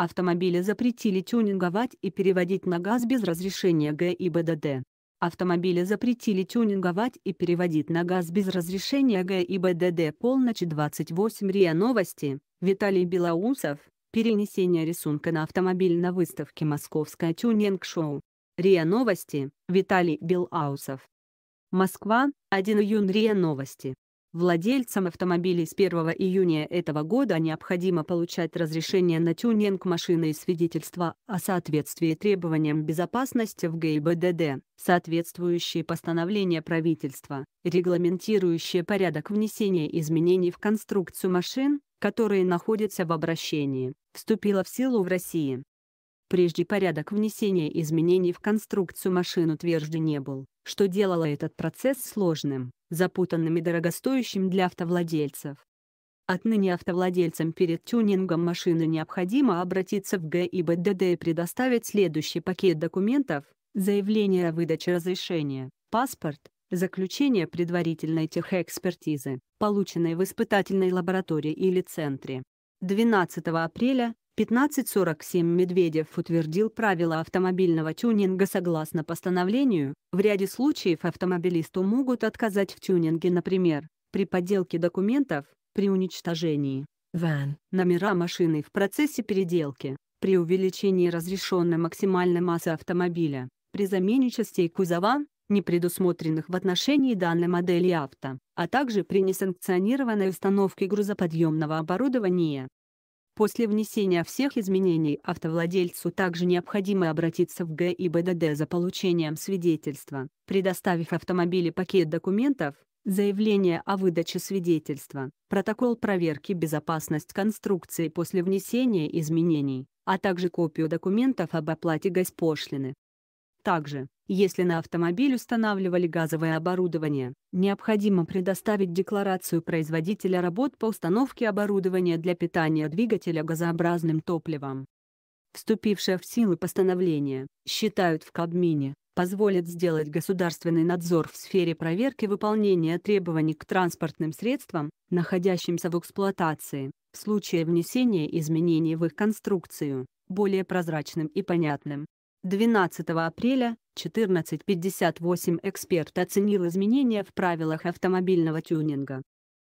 Автомобили запретили тюнинговать и переводить на газ без разрешения ГИБДД. Автомобили запретили тюнинговать и переводить на газ без разрешения ГИБДД. Полночь 28 РИА Новости. Виталий Белоусов. Перенесение рисунка на автомобиль на выставке «Московское тюнинг-шоу». РИА Новости. Виталий Белоусов. Москва, 1 июня РИА Новости. Владельцам автомобилей с 1 июня этого года необходимо получать разрешение на тюнинг машины и свидетельства о соответствии требованиям безопасности в ГИБДД, соответствующие постановления правительства, регламентирующие порядок внесения изменений в конструкцию машин, которые находятся в обращении, вступило в силу в России. Прежде порядок внесения изменений в конструкцию машин утвержден не был, что делало этот процесс сложным, запутанным и дорогостоящим для автовладельцев. Отныне автовладельцам перед тюнингом машины необходимо обратиться в ГИБДД и предоставить следующий пакет документов, заявление о выдаче разрешения, паспорт, заключение предварительной техэкспертизы, полученной в испытательной лаборатории или центре. 12 апреля 1547 Медведев утвердил правила автомобильного тюнинга согласно постановлению, в ряде случаев автомобилисту могут отказать в тюнинге, например, при подделке документов, при уничтожении ван, номера машины в процессе переделки, при увеличении разрешенной максимальной массы автомобиля, при замене частей кузова, не предусмотренных в отношении данной модели авто, а также при несанкционированной установке грузоподъемного оборудования, После внесения всех изменений автовладельцу также необходимо обратиться в ГИБДД за получением свидетельства, предоставив автомобиле пакет документов, заявление о выдаче свидетельства, протокол проверки безопасности конструкции после внесения изменений, а также копию документов об оплате госпошлины. Также, если на автомобиль устанавливали газовое оборудование, необходимо предоставить декларацию производителя работ по установке оборудования для питания двигателя газообразным топливом. Вступившее в силу постановление, считают в Кабмине, позволит сделать государственный надзор в сфере проверки выполнения требований к транспортным средствам, находящимся в эксплуатации, в случае внесения изменений в их конструкцию, более прозрачным и понятным. 12 апреля 14.58 эксперт оценил изменения в правилах автомобильного тюнинга.